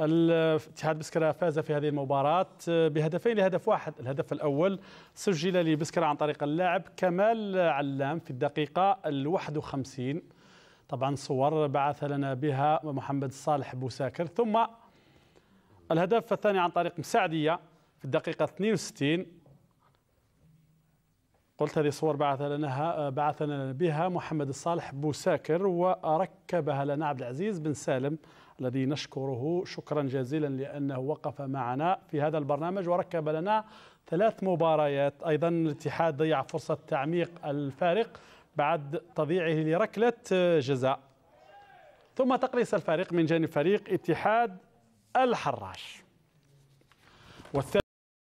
الاتحاد بسكرة فاز في هذه المباراة آه، بهدفين لهدف واحد الهدف الأول سجل لبسكرة عن طريق اللاعب كمال علام في الدقيقة الواحد وخمسين طبعا صور بعث لنا بها محمد صالح بوساكر ثم الهدف الثاني عن طريق مساعدية في الدقيقة 62 قلت هذه صور بعث لنا بعثنا بها محمد الصالح بوساكر وركبها لنا عبد العزيز بن سالم الذي نشكره شكرا جزيلا لانه وقف معنا في هذا البرنامج وركب لنا ثلاث مباريات ايضا الاتحاد ضيع فرصه تعميق الفارق بعد تضييعه لركله جزاء ثم تقليص الفريق من جانب فريق اتحاد الحراش والثاني